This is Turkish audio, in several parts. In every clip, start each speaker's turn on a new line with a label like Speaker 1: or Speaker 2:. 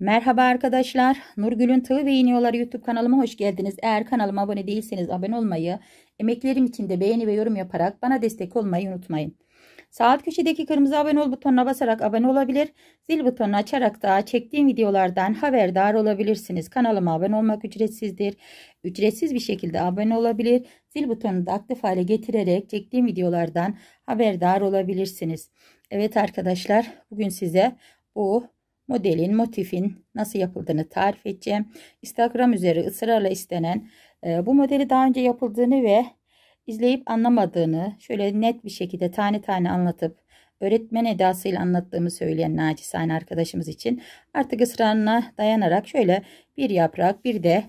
Speaker 1: Merhaba arkadaşlar. Nurgül'ün Tığı ve İğniyorlar YouTube kanalıma hoş geldiniz. Eğer kanalıma abone değilseniz abone olmayı, emeklerim için de beğeni ve yorum yaparak bana destek olmayı unutmayın. Sağ alt köşedeki kırmızı abone ol butonuna basarak abone olabilir. Zil butonunu açarak da çektiğim videolardan haberdar olabilirsiniz. Kanalıma abone olmak ücretsizdir. Ücretsiz bir şekilde abone olabilir. Zil butonunu da aktif hale getirerek çektiğim videolardan haberdar olabilirsiniz. Evet arkadaşlar bugün size bu modelin, motifin nasıl yapıldığını tarif edeceğim. Instagram üzeri ısrarla istenen e, bu modeli daha önce yapıldığını ve izleyip anlamadığını şöyle net bir şekilde tane tane anlatıp öğretmen edasıyla anlattığımı söyleyen nacizane arkadaşımız için artık ısrarına dayanarak şöyle bir yaprak bir de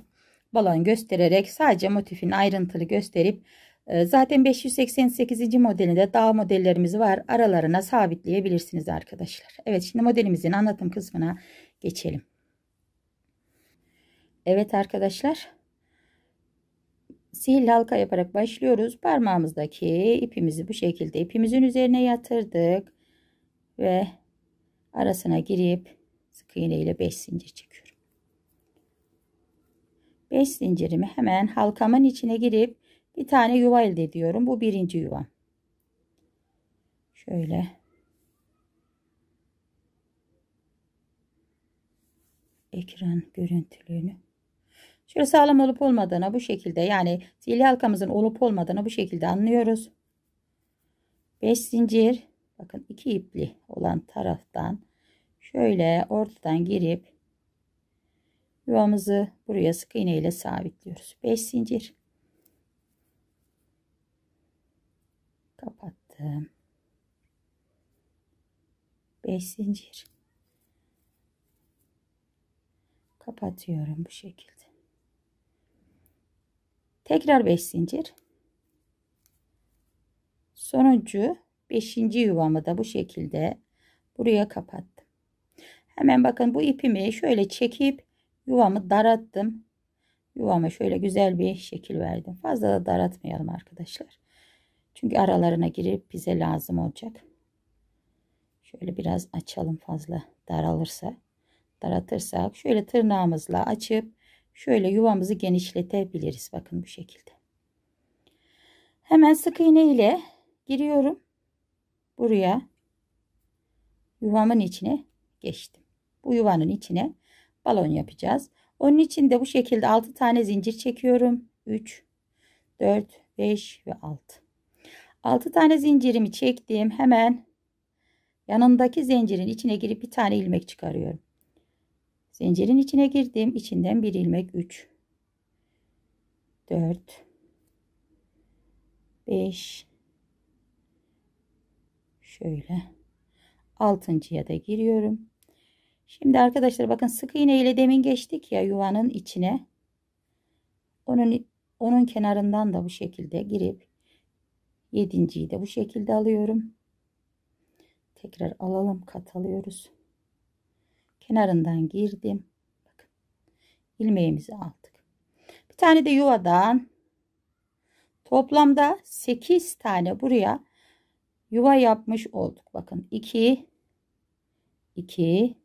Speaker 1: balon göstererek sadece motifin ayrıntılı gösterip ee, zaten 588. modelinde dağ modellerimiz var. Aralarına sabitleyebilirsiniz arkadaşlar. Evet şimdi modelimizin anlatım kısmına geçelim. Evet arkadaşlar. Sihirli halka yaparak başlıyoruz. Parmağımızdaki ipimizi bu şekilde ipimizin üzerine yatırdık. Ve arasına girip sık iğne ile 5 zincir çekiyorum. 5 zincirimi hemen halkamın içine girip bir tane yuva elde ediyorum. Bu birinci yuva. Şöyle. Ekran görüntülüğünü. Şöyle sağlam olup olmadığına bu şekilde yani zili halkamızın olup olmadığını bu şekilde anlıyoruz. 5 zincir bakın 2 ipli olan taraftan şöyle ortadan girip yuvamızı buraya sık iğne ile sabitliyoruz. 5 zincir kapattım. 5 zincir kapatıyorum bu şekilde. Tekrar 5 zincir. Sonuncu 5. yuvamı da bu şekilde buraya kapattım. Hemen bakın bu ipimi şöyle çekip yuvamı darattım. Yuvama şöyle güzel bir şekil verdim. Fazla da daratmayalım arkadaşlar. Çünkü aralarına girip bize lazım olacak. Şöyle biraz açalım fazla daralırsa. Daratırsak şöyle tırnağımızla açıp şöyle yuvamızı genişletebiliriz. Bakın bu şekilde. Hemen sık iğne ile giriyorum. Buraya yuvamın içine geçtim. Bu yuvanın içine balon yapacağız. Onun için de bu şekilde 6 tane zincir çekiyorum. 3, 4, 5 ve 6. 6 tane zincirimi çektim. Hemen yanındaki zincirin içine girip bir tane ilmek çıkarıyorum. Zincirin içine girdim. İçinden bir ilmek 3 4 5 şöyle 6.ya da giriyorum. Şimdi arkadaşlar bakın sık iğne ile demin geçtik ya yuvanın içine. Onun onun kenarından da bu şekilde girip Yedinciyi de bu şekilde alıyorum. Tekrar alalım kat alıyoruz. Kenarından girdim. Bakın, ilmeğimizi aldık. Bir tane de yuvadan toplamda 8 tane buraya yuva yapmış olduk. Bakın 2 2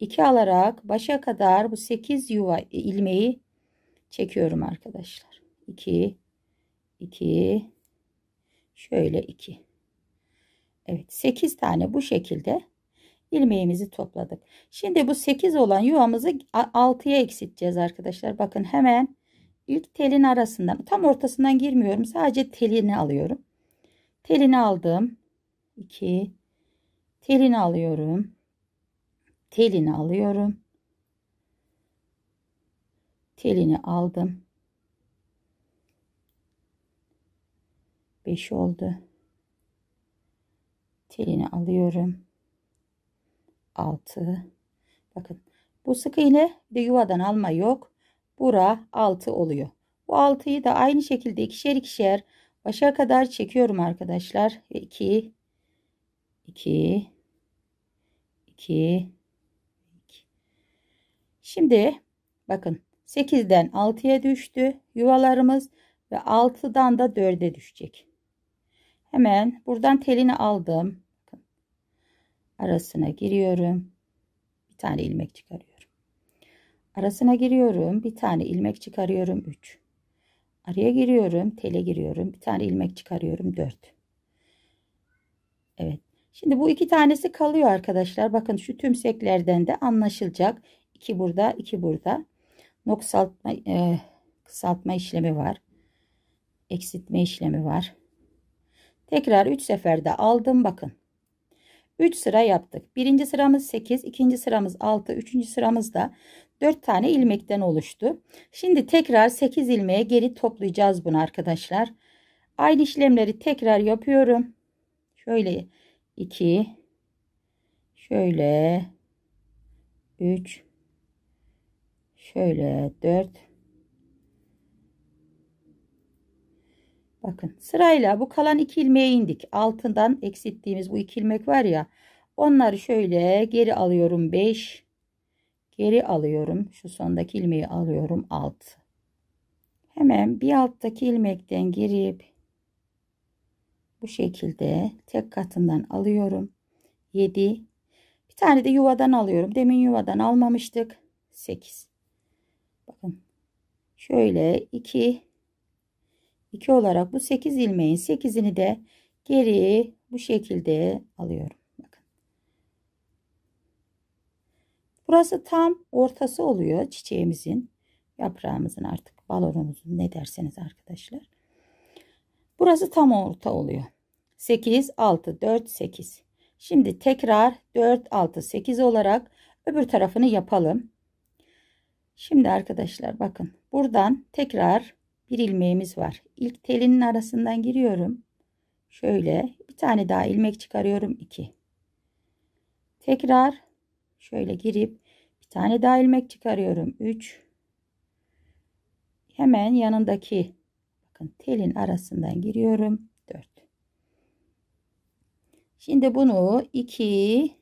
Speaker 1: 2 alarak başa kadar bu 8 yuva e, ilmeği çekiyorum arkadaşlar. 2 2 Şöyle 2. Evet 8 tane bu şekilde ilmeğimizi topladık. Şimdi bu 8 olan yuvamızı 6'ya eksilteceğiz arkadaşlar. Bakın hemen ilk telin arasından tam ortasından girmiyorum. Sadece telini alıyorum. Telini aldım. 2 telini alıyorum. Telini alıyorum. Telini aldım. 5 oldu. Telini alıyorum. 6. Bakın bu sık iğne bir de yuvadan alma yok. Bura 6 oluyor. Bu 6'yı da aynı şekilde ikişer ikişer başa kadar çekiyorum arkadaşlar. 2 2 2 Şimdi bakın 8'den 6'ya düştü yuvalarımız ve 6'dan da 4'e düşecek. Hemen buradan telini aldım. Arasına giriyorum. Bir tane ilmek çıkarıyorum. Arasına giriyorum. Bir tane ilmek çıkarıyorum. 3. Araya giriyorum. Tele giriyorum. Bir tane ilmek çıkarıyorum. 4. Evet. Şimdi bu iki tanesi kalıyor arkadaşlar. Bakın şu tümseklerden de anlaşılacak. 2 burada, 2 burada. Noksaltma, e, kısaltma işlemi var. Eksiltme işlemi var. Tekrar 3 seferde aldım. Bakın. 3 sıra yaptık. Birinci sıramız 8, ikinci sıramız 6, üçüncü sıramız da 4 tane ilmekten oluştu. Şimdi tekrar 8 ilmeğe geri toplayacağız bunu arkadaşlar. Aynı işlemleri tekrar yapıyorum. Şöyle 2, şöyle 3, şöyle 4, Bakın sırayla bu kalan iki ilmeğe indik. Altından eksittiğimiz bu iki ilmek var ya. Onları şöyle geri alıyorum 5. Geri alıyorum. Şu sondaki ilmeği alıyorum 6. Hemen bir alttaki ilmekten girip bu şekilde tek katından alıyorum. 7. Bir tane de yuvadan alıyorum. Demin yuvadan almamıştık. 8. Bakın. Şöyle 2 2 olarak bu 8 ilmeğin 8'ini de geri bu şekilde alıyorum. Bakın. Burası tam ortası oluyor çiçeğimizin, yaprağımızın artık balonumuzun ne derseniz arkadaşlar. Burası tam orta oluyor. 8, 6, 4, 8. Şimdi tekrar 4, 6, 8 olarak öbür tarafını yapalım. Şimdi arkadaşlar bakın buradan tekrar bir ilmeğimiz var. İlk telinin arasından giriyorum. Şöyle bir tane daha ilmek çıkarıyorum 2. Tekrar şöyle girip bir tane daha ilmek çıkarıyorum 3. Hemen yanındaki bakın telin arasından giriyorum 4. Şimdi bunu 2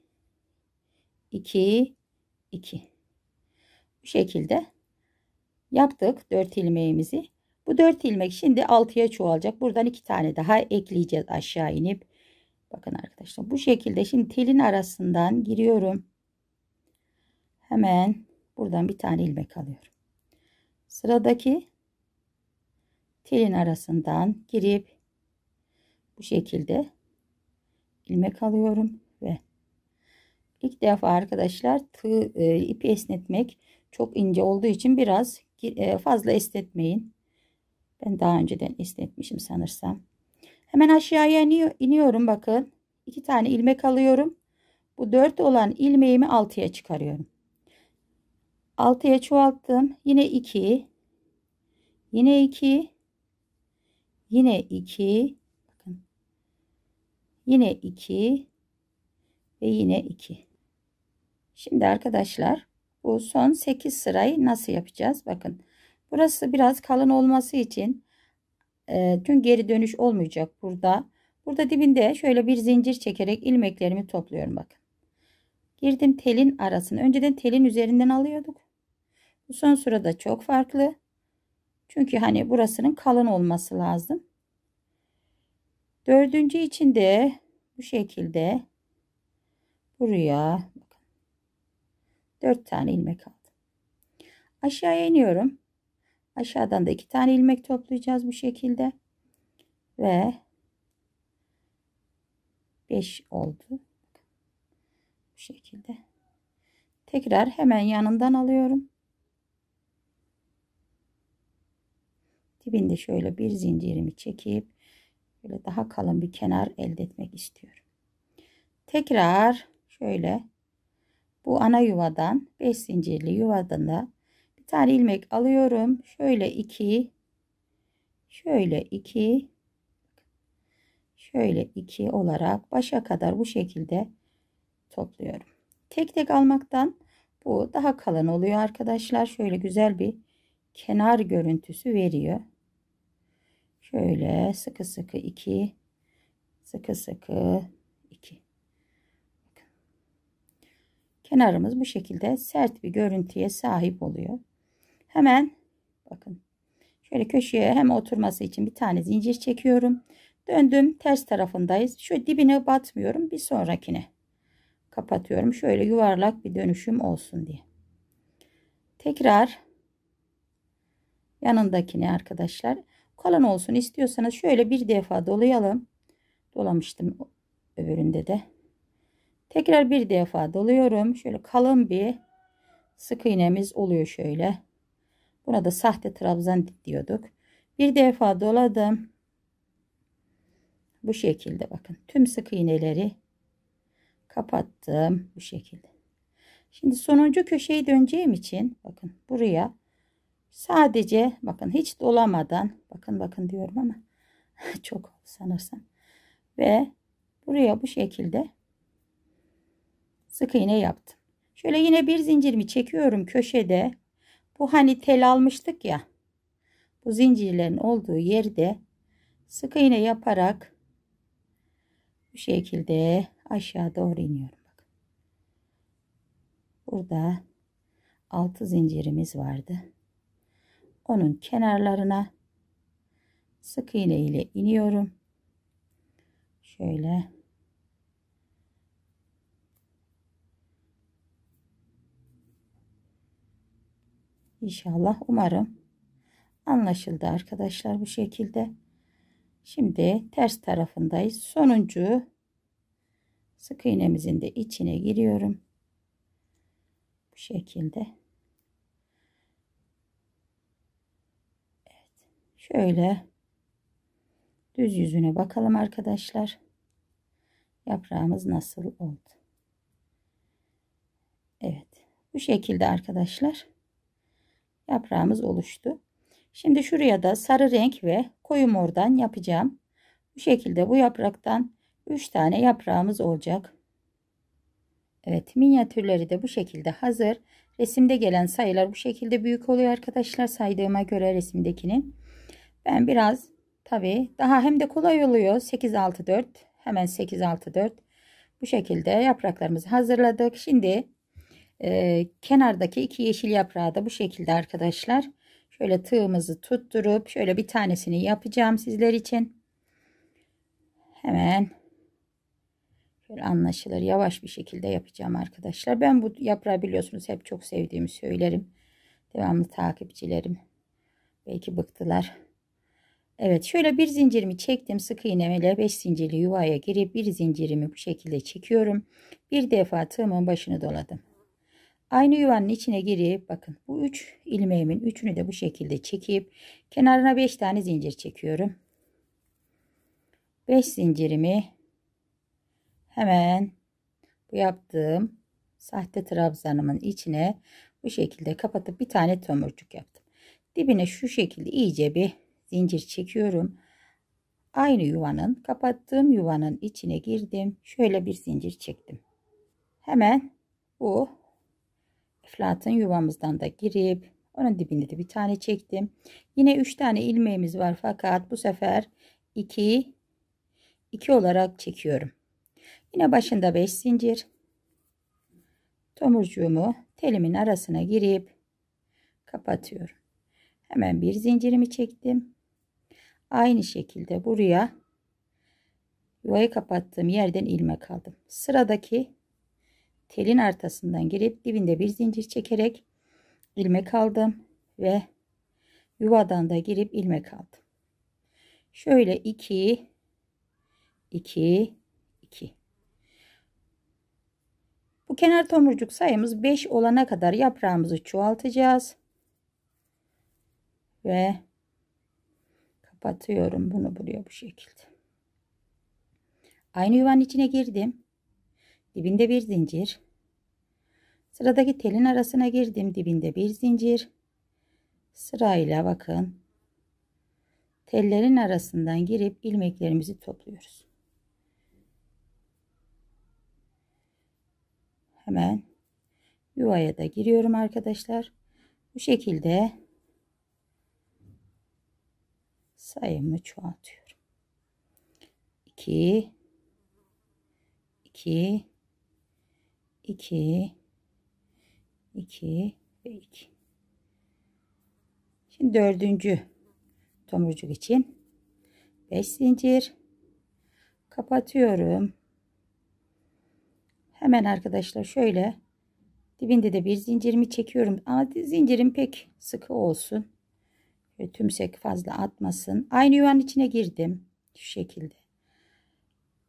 Speaker 1: 2 2 bu şekilde yaptık 4 ilmeğimizi bu 4 ilmek şimdi 6'ya çoğalacak. Buradan 2 tane daha ekleyeceğiz aşağı inip. Bakın arkadaşlar bu şekilde şimdi telin arasından giriyorum. Hemen buradan bir tane ilmek alıyorum. Sıradaki telin arasından girip bu şekilde ilmek alıyorum ve ilk defa arkadaşlar tığ, e, ipi esnetmek çok ince olduğu için biraz e, fazla esnetmeyin. Ben daha önceden esnetmişim sanırsam. Hemen aşağıya iniyorum bakın. iki tane ilmek alıyorum. Bu dört olan ilmeğimi altıya çıkarıyorum. Altıya çoğalttım. Yine iki. Yine iki. Yine iki. Bakın. Yine iki. Ve yine iki. Şimdi arkadaşlar bu son 8 sırayı nasıl yapacağız? Bakın Burası biraz kalın olması için e, tüm geri dönüş olmayacak burada. Burada dibinde şöyle bir zincir çekerek ilmeklerimi topluyorum bakın. Girdim telin arasını. Önceden telin üzerinden alıyorduk. Bu son sırada çok farklı. Çünkü hani burasının kalın olması lazım. Dördüncü içinde bu şekilde buraya dört tane ilmek aldım. Aşağıya iniyorum. Aşağıdan da iki tane ilmek toplayacağız bu şekilde. Ve 5 oldu. Bu şekilde. Tekrar hemen yanından alıyorum. Dibinde şöyle bir zincirimi çekip böyle daha kalın bir kenar elde etmek istiyorum. Tekrar şöyle bu ana yuvadan 5 zincirli yuvadan da tane ilmek alıyorum. Şöyle 2 şöyle 2 şöyle 2 olarak başa kadar bu şekilde topluyorum. Tek tek almaktan bu daha kalın oluyor arkadaşlar. Şöyle güzel bir kenar görüntüsü veriyor. Şöyle sıkı sıkı 2 sıkı sıkı 2 Kenarımız bu şekilde sert bir görüntüye sahip oluyor. Hemen bakın şöyle köşeye hem oturması için bir tane zincir çekiyorum. Döndüm ters tarafındayız. Şu dibine batmıyorum bir sonrakine kapatıyorum. Şöyle yuvarlak bir dönüşüm olsun diye. Tekrar yanındakini arkadaşlar kalan olsun istiyorsanız şöyle bir defa dolayalım. Dolamıştım öbüründe de. Tekrar bir defa doluyorum. Şöyle kalın bir sık iğnemiz oluyor şöyle. Burada sahte trabzan diyorduk. Bir defa doladım. Bu şekilde bakın. Tüm sık iğneleri kapattım. Bu şekilde. Şimdi sonuncu köşeyi döneceğim için bakın buraya sadece bakın hiç dolamadan bakın bakın diyorum ama çok sanırsam ve buraya bu şekilde sık iğne yaptım. Şöyle yine bir zincirimi çekiyorum köşede bu hani tel almıştık ya. Bu zincirlerin olduğu yerde sık iğne yaparak bu şekilde aşağı doğru iniyorum. Bak. Burada 6 zincirimiz vardı. Onun kenarlarına sık iğne ile iniyorum. Şöyle İnşallah umarım anlaşıldı arkadaşlar bu şekilde. Şimdi ters tarafındayız. Sonuncu sık iğnemizin de içine giriyorum. Bu şekilde. Evet. Şöyle düz yüzüne bakalım arkadaşlar. Yaprağımız nasıl oldu? Evet. Bu şekilde arkadaşlar yaprağımız oluştu. Şimdi şuraya da sarı renk ve koyu mordan yapacağım. Bu şekilde bu yapraktan 3 tane yaprağımız olacak. Evet minyatürleri de bu şekilde hazır. Resimde gelen sayılar bu şekilde büyük oluyor arkadaşlar saydığıma göre resimdekinin. Ben biraz tabi daha hem de kolay oluyor 8 6 4 hemen 8 6 4 bu şekilde yapraklarımızı hazırladık. Şimdi ee, kenardaki iki yeşil yaprağı da bu şekilde arkadaşlar. Şöyle tığımızı tutturup şöyle bir tanesini yapacağım sizler için. Hemen şöyle anlaşılır yavaş bir şekilde yapacağım arkadaşlar. Ben bu yaprağı biliyorsunuz hep çok sevdiğimi söylerim. Devamlı takipçilerim. Belki bıktılar. Evet şöyle bir zincirimi çektim sık iğneyle 5 zincirli yuvaya girip bir zincirimi bu şekilde çekiyorum. Bir defa tığımın başını doladım. Aynı yuvanın içine girip bakın bu 3 üç ilmeğimin üçünü de bu şekilde çekip kenarına 5 tane zincir çekiyorum. 5 zincirimi hemen bu yaptığım sahte trabzanımın içine bu şekilde kapatıp bir tane tomurcuk yaptım. Dibine şu şekilde iyice bir zincir çekiyorum. Aynı yuvanın kapattığım yuvanın içine girdim. Şöyle bir zincir çektim. Hemen bu Üflatın yuvamızdan da girip onun dibinde de bir tane çektim. Yine 3 tane ilmeğimiz var fakat bu sefer 2 2 olarak çekiyorum. Yine başında 5 zincir. Tomurcuğumu telimin arasına girip kapatıyorum. Hemen bir zincirimi çektim. Aynı şekilde buraya yuvayı kapattığım yerden ilmek aldım. Sıradaki telin ortasından girip dibinde bir zincir çekerek ilmek aldım ve yuvadan da girip ilmek aldım. Şöyle 2 2 2 Bu kenar tomurcuk sayımız 5 olana kadar yaprağımızı çoğaltacağız. Ve kapatıyorum bunu buraya bu şekilde. Aynı yuvanın içine girdim dibinde bir zincir sıradaki telin arasına girdim dibinde bir zincir sırayla bakın tellerin arasından girip ilmeklerimizi topluyoruz hemen yuvaya da giriyorum arkadaşlar bu şekilde sayımı çoğaltıyorum 2 2 2 2 ve 2 şimdi dördüncü tomurcuk için 5 zincir kapatıyorum hemen arkadaşlar şöyle dibinde de bir zincirimi çekiyorum ama zincirim pek sıkı olsun Ve tümsek fazla atmasın aynı yuvanın içine girdim şu şekilde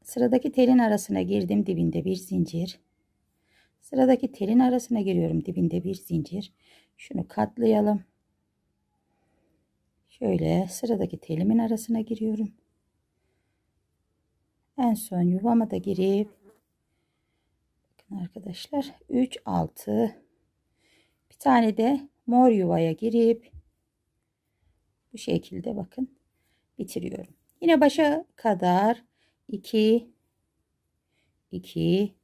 Speaker 1: sıradaki telin arasına girdim dibinde bir zincir Sıradaki telin arasına giriyorum. Dibinde bir zincir. Şunu katlayalım. Şöyle sıradaki telimin arasına giriyorum. En son yuvama da girip bakın arkadaşlar 3 6 bir tane de mor yuvaya girip bu şekilde bakın bitiriyorum. Yine başa kadar 2 2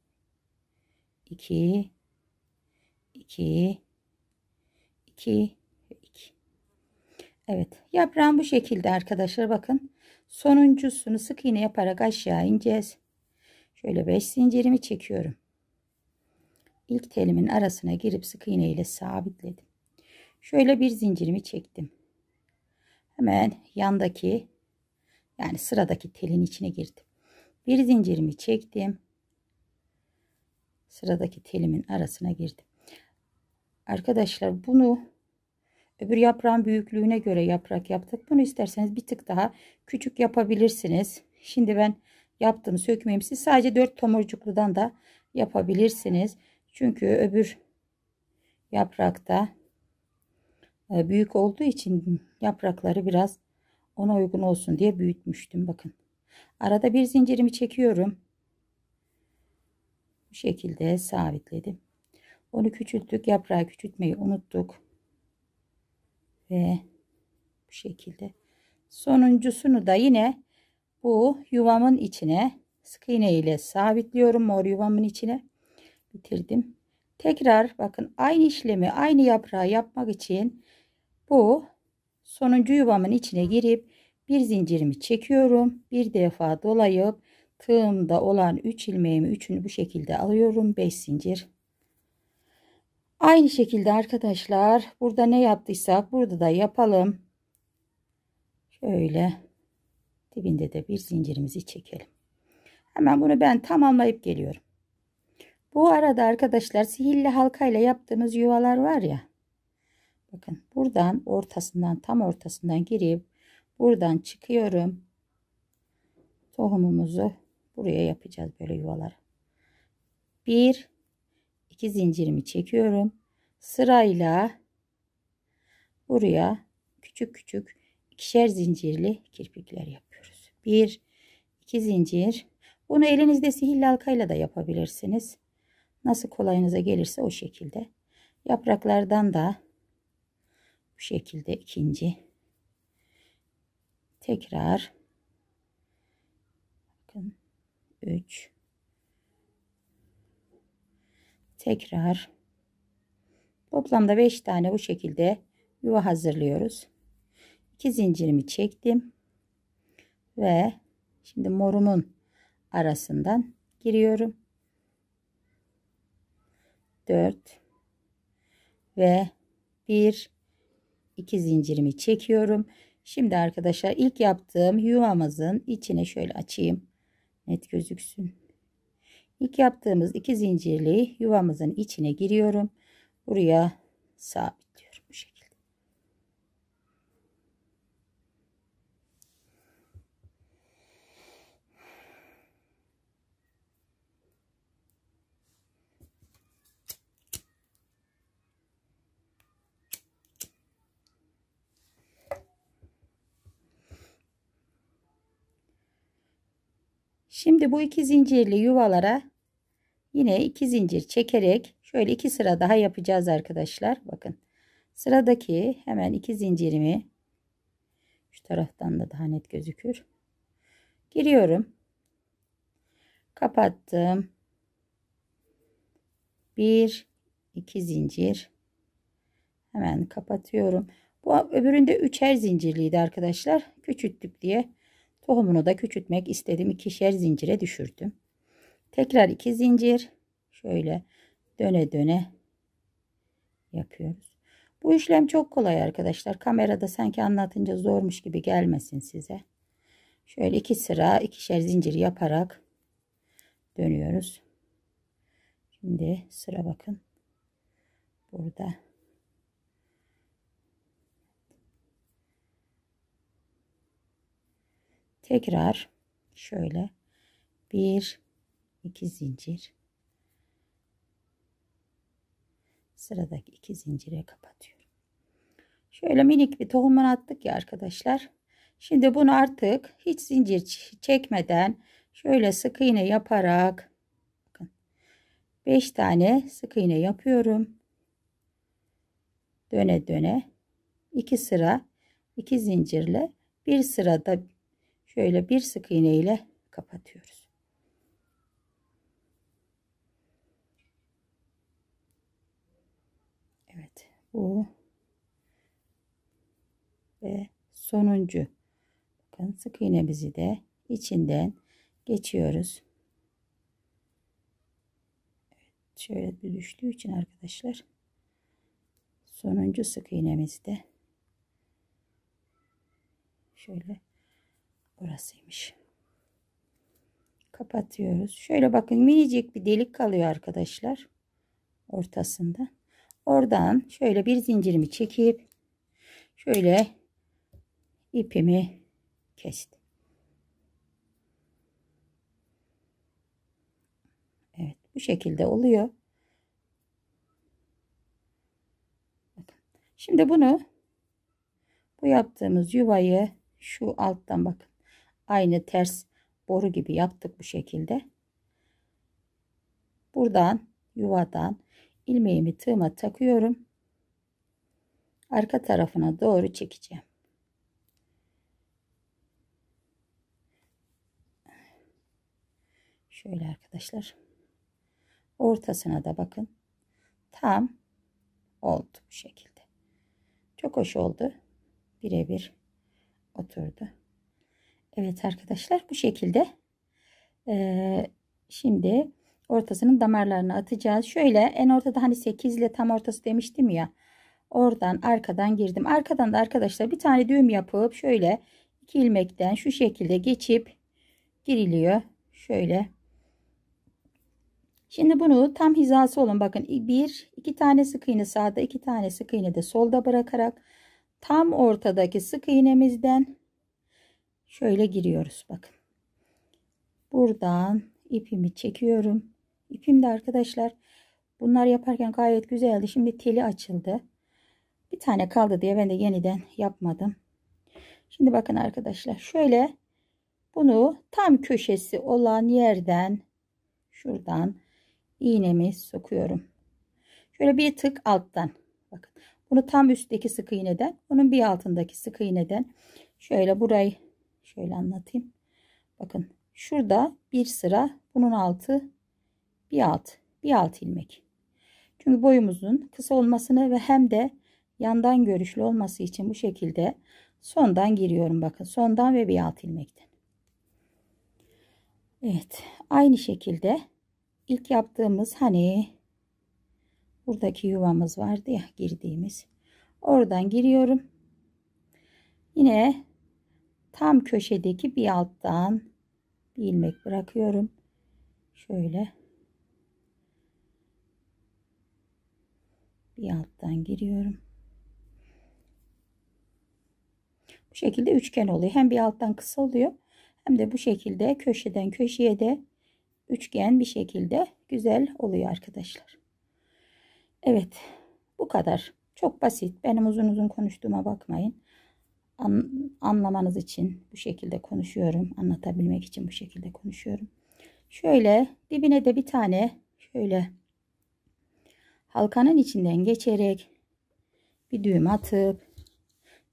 Speaker 1: 2 2 2 2 Evet yaprağım bu şekilde arkadaşlar bakın sonuncusunu sık iğne yaparak aşağı ineceğiz şöyle 5 zincirimi çekiyorum ilk telimin arasına girip sık iğne ile sabitledim şöyle bir zincirimi çektim hemen yandaki yani sıradaki telin içine girdim bir zincirimi çektim sıradaki telimin arasına girdim. Arkadaşlar bunu öbür yaprağın büyüklüğüne göre yaprak yaptık. Bunu isterseniz bir tık daha küçük yapabilirsiniz. Şimdi ben yaptım sökmeyeyim. Siz sadece 4 tomurcukludan da yapabilirsiniz. Çünkü öbür yaprakta e, büyük olduğu için yaprakları biraz ona uygun olsun diye büyütmüştüm. Bakın arada bir zincirimi çekiyorum bu şekilde sabitledim. Onu küçülttük. Yaprağı küçültmeyi unuttuk. Ve bu şekilde. Sonuncusunu da yine bu yuvamın içine sık iğne ile sabitliyorum. Mor yuvamın içine bitirdim. Tekrar bakın aynı işlemi aynı yaprağı yapmak için bu sonuncu yuvamın içine girip bir zincirimi çekiyorum. Bir defa dolayıp tığımda olan 3 ilmeğimi üçünü bu şekilde alıyorum 5 zincir aynı şekilde arkadaşlar burada ne yaptıysak burada da yapalım şöyle dibinde de bir zincirimizi çekelim hemen bunu ben tamamlayıp geliyorum bu arada arkadaşlar sihirli halkayla yaptığımız yuvalar var ya bakın buradan ortasından tam ortasından girip buradan çıkıyorum tohumumuzu Buraya yapacağız böyle yuvaları. Bir, iki zincirimi çekiyorum. Sırayla buraya küçük küçük ikişer zincirli kirpikler yapıyoruz. Bir, iki zincir. Bunu elinizde sihirli halkayla da yapabilirsiniz. Nasıl kolayınıza gelirse o şekilde. Yapraklardan da bu şekilde ikinci tekrar 3 tekrar toplamda 5 tane bu şekilde yuva hazırlıyoruz. 2 zincirimi çektim ve şimdi morumun arasından giriyorum. 4 ve 1 2 zincirimi çekiyorum. Şimdi arkadaşlar ilk yaptığım yuvamızın içine şöyle açayım net gözüksün. İlk yaptığımız iki zincirli yuvamızın içine giriyorum. Buraya sabit. Şimdi bu iki zincirli yuvalara yine iki zincir çekerek şöyle iki sıra daha yapacağız arkadaşlar. Bakın sıradaki hemen iki zincirimi şu taraftan da daha net gözükür. Giriyorum. Kapattım. Bir, iki zincir. Hemen kapatıyorum. Bu öbüründe üçer zincirliydi arkadaşlar. Küçülttük diye Tohumunu da küçültmek istedim. ikişer zincire düşürdüm. Tekrar iki zincir. Şöyle döne döne yapıyoruz. Bu işlem çok kolay arkadaşlar. Kamerada sanki anlatınca zormuş gibi gelmesin size. Şöyle iki sıra ikişer zincir yaparak dönüyoruz. Şimdi sıra bakın. Burada. tekrar şöyle bir iki zincir sıradaki iki zincire kapatıyorum. Şöyle minik bir tohumdan attık ya arkadaşlar. Şimdi bunu artık hiç zincir çekmeden şöyle sık iğne yaparak bakın 5 tane sık iğne yapıyorum. Döne döne iki sıra iki zincirle bir sırada şöyle bir sık iğne ile kapatıyoruz. Evet bu ve sonuncu bakın sık iğnemizi de içinden geçiyoruz. Evet, şöyle bir düştüğü için arkadaşlar sonuncu sık iğnemizi de şöyle Burasıymış. Kapatıyoruz. Şöyle bakın minicik bir delik kalıyor arkadaşlar. Ortasında. Oradan şöyle bir zincirimi çekip şöyle ipimi kestim. Evet bu şekilde oluyor. Şimdi bunu bu yaptığımız yuvayı şu alttan bakın aynı ters boru gibi yaptık bu şekilde. Buradan yuvadan ilmeğimi tığıma takıyorum. Arka tarafına doğru çekeceğim. Şöyle arkadaşlar. Ortasına da bakın. Tam oldu bu şekilde. Çok hoş oldu. Birebir oturdu. Evet arkadaşlar bu şekilde. Ee, şimdi ortasının damarlarını atacağız. Şöyle en ortada hani 8 ile tam ortası demiştim ya. Oradan arkadan girdim. Arkadan da arkadaşlar bir tane düğüm yapıp şöyle iki ilmekten şu şekilde geçip giriliyor. Şöyle. Şimdi bunu tam hizası olun. Bakın bir iki tane sık iğne sağda iki tane sık iğne de solda bırakarak tam ortadaki sık iğnemizden şöyle giriyoruz bakın. Buradan ipimi çekiyorum. İpim arkadaşlar bunlar yaparken gayet güzeldi. Şimdi teli açıldı. Bir tane kaldı diye ben de yeniden yapmadım. Şimdi bakın arkadaşlar şöyle bunu tam köşesi olan yerden şuradan iğnemi sokuyorum. Şöyle bir tık alttan. Bakın bunu tam üstteki sık iğneden, onun bir altındaki sık iğneden şöyle burayı Şöyle anlatayım. Bakın şurada bir sıra bunun altı bir alt bir alt ilmek. Çünkü boyumuzun kısa olmasını ve hem de yandan görüşlü olması için bu şekilde sondan giriyorum bakın sondan ve bir alt ilmekten. Evet aynı şekilde ilk yaptığımız hani buradaki yuvamız vardı ya girdiğimiz oradan giriyorum. Yine tam köşedeki bir alttan bir ilmek bırakıyorum. Şöyle bir alttan giriyorum. Bu şekilde üçgen oluyor. Hem bir alttan kısa oluyor hem de bu şekilde köşeden köşeye de üçgen bir şekilde güzel oluyor arkadaşlar. Evet bu kadar. Çok basit. Benim uzun uzun konuştuğuma bakmayın an, anlamanız için bu şekilde konuşuyorum. Anlatabilmek için bu şekilde konuşuyorum. Şöyle dibine de bir tane şöyle halkanın içinden geçerek bir düğüm atıp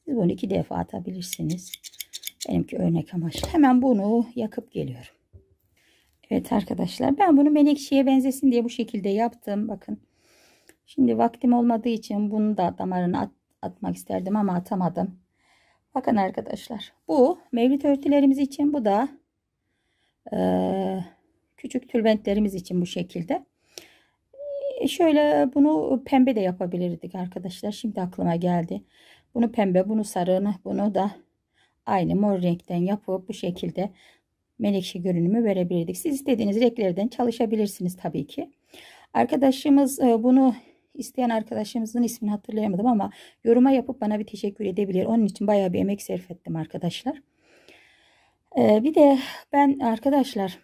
Speaker 1: siz bunu iki defa atabilirsiniz. Benimki örnek amaçlı. Hemen bunu yakıp geliyorum. Evet arkadaşlar ben bunu menekşeye benzesin diye bu şekilde yaptım. Bakın şimdi vaktim olmadığı için bunu da damarına at atmak isterdim ama atamadım. Bakın arkadaşlar bu mevlit örtülerimiz için bu da e, küçük tülbentlerimiz için bu şekilde. E, şöyle bunu pembe de yapabilirdik arkadaşlar. Şimdi aklıma geldi. Bunu pembe, bunu sarı, bunu da aynı mor renkten yapıp bu şekilde menekşe görünümü verebilirdik. Siz istediğiniz renklerden çalışabilirsiniz tabii ki. Arkadaşımız e, bunu İsteyen arkadaşımızın ismini hatırlayamadım ama yoruma yapıp bana bir teşekkür edebilir. Onun için bayağı bir emek sarf ettim arkadaşlar. Ee, bir de ben arkadaşlar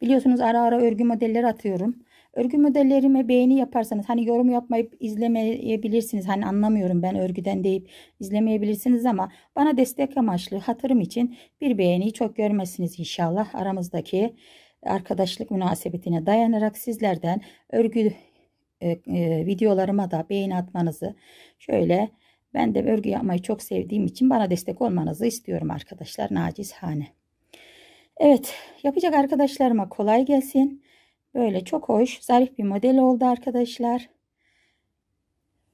Speaker 1: biliyorsunuz ara ara örgü modelleri atıyorum. Örgü modellerime beğeni yaparsanız hani yorum yapmayıp izlemeyebilirsiniz. Hani anlamıyorum ben örgüden deyip izlemeyebilirsiniz ama bana destek amaçlı hatırım için bir beğeni çok görmezsiniz inşallah. Aramızdaki arkadaşlık münasebetine dayanarak sizlerden örgü e, e, videolarıma da beğeni atmanızı şöyle ben de örgü yapmayı çok sevdiğim için bana destek olmanızı istiyorum arkadaşlar nacizhane. Evet yapacak arkadaşlarıma kolay gelsin. Böyle çok hoş zarif bir model oldu arkadaşlar.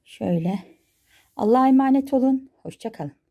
Speaker 1: Şöyle Allah'a emanet olun. Hoşçakalın.